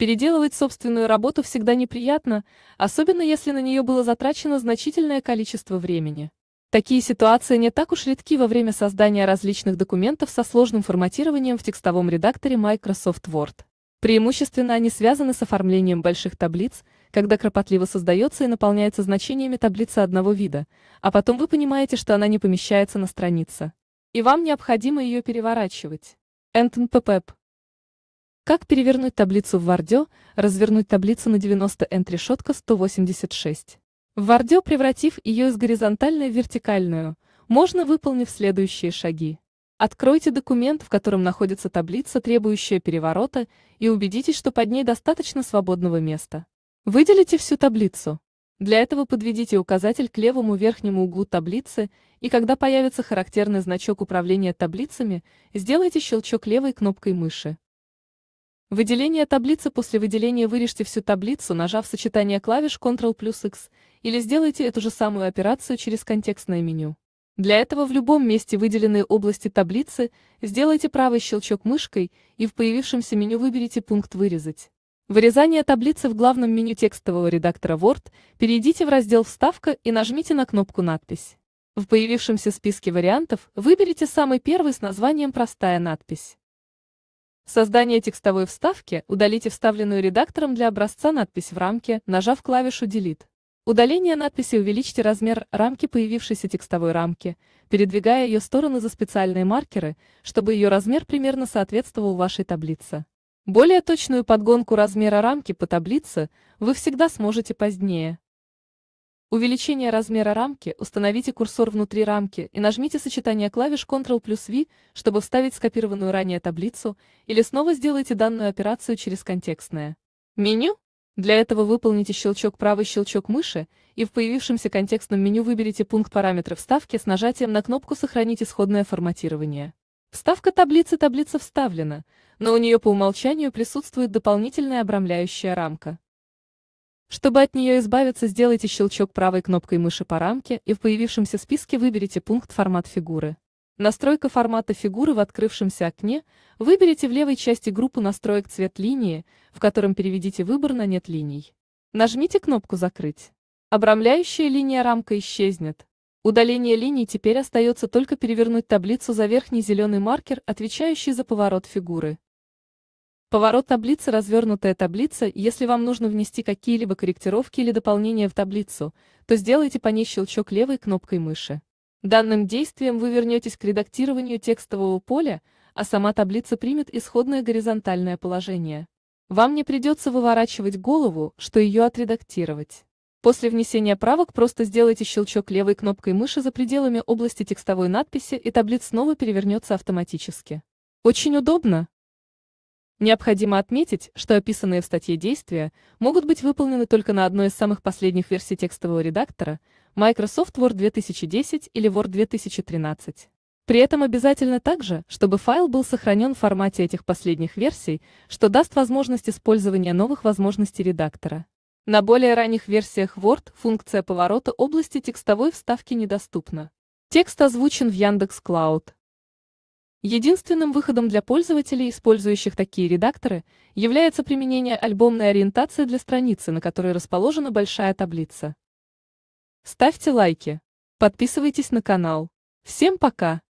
Переделывать собственную работу всегда неприятно, особенно если на нее было затрачено значительное количество времени. Такие ситуации не так уж редки во время создания различных документов со сложным форматированием в текстовом редакторе Microsoft Word. Преимущественно они связаны с оформлением больших таблиц, когда кропотливо создается и наполняется значениями таблица одного вида, а потом вы понимаете, что она не помещается на странице. И вам необходимо ее переворачивать. Энтон Пепеп как перевернуть таблицу в Вардё, развернуть таблицу на 90 n решетка 186. В Вардё, превратив ее из горизонтальной в вертикальную, можно выполнив следующие шаги. Откройте документ, в котором находится таблица, требующая переворота, и убедитесь, что под ней достаточно свободного места. Выделите всю таблицу. Для этого подведите указатель к левому верхнему углу таблицы, и когда появится характерный значок управления таблицами, сделайте щелчок левой кнопкой мыши. Выделение таблицы После выделения вырежьте всю таблицу, нажав сочетание клавиш Ctrl плюс X, или сделайте эту же самую операцию через контекстное меню. Для этого в любом месте выделенной области таблицы сделайте правый щелчок мышкой и в появившемся меню выберите пункт «Вырезать». Вырезание таблицы в главном меню текстового редактора Word перейдите в раздел «Вставка» и нажмите на кнопку «Надпись». В появившемся списке вариантов выберите самый первый с названием «Простая надпись». Создание текстовой вставки удалите вставленную редактором для образца надпись в рамке, нажав клавишу «Delete». Удаление надписи увеличьте размер рамки появившейся текстовой рамки, передвигая ее стороны за специальные маркеры, чтобы ее размер примерно соответствовал вашей таблице. Более точную подгонку размера рамки по таблице вы всегда сможете позднее увеличение размера рамки, установите курсор внутри рамки и нажмите сочетание клавиш Ctrl плюс V, чтобы вставить скопированную ранее таблицу, или снова сделайте данную операцию через контекстное меню. Для этого выполните щелчок правый щелчок мыши и в появившемся контекстном меню выберите пункт параметры вставки с нажатием на кнопку «Сохранить исходное форматирование». Вставка таблицы таблица вставлена, но у нее по умолчанию присутствует дополнительная обрамляющая рамка. Чтобы от нее избавиться, сделайте щелчок правой кнопкой мыши по рамке и в появившемся списке выберите пункт «Формат фигуры». Настройка формата фигуры в открывшемся окне, выберите в левой части группу настроек цвет линии, в котором переведите выбор на «Нет линий». Нажмите кнопку «Закрыть». Обрамляющая линия рамка исчезнет. Удаление линий теперь остается только перевернуть таблицу за верхний зеленый маркер, отвечающий за поворот фигуры. Поворот таблицы развернутая таблица, если вам нужно внести какие-либо корректировки или дополнения в таблицу, то сделайте по ней щелчок левой кнопкой мыши. Данным действием вы вернетесь к редактированию текстового поля, а сама таблица примет исходное горизонтальное положение. Вам не придется выворачивать голову, что ее отредактировать. После внесения правок просто сделайте щелчок левой кнопкой мыши за пределами области текстовой надписи, и таблица снова перевернется автоматически. Очень удобно, Необходимо отметить, что описанные в статье действия могут быть выполнены только на одной из самых последних версий текстового редактора Microsoft Word 2010 или Word 2013. При этом обязательно также, чтобы файл был сохранен в формате этих последних версий, что даст возможность использования новых возможностей редактора. На более ранних версиях Word функция поворота области текстовой вставки недоступна. Текст озвучен в Яндекс.Клауд. Единственным выходом для пользователей, использующих такие редакторы, является применение альбомной ориентации для страницы, на которой расположена большая таблица. Ставьте лайки. Подписывайтесь на канал. Всем пока!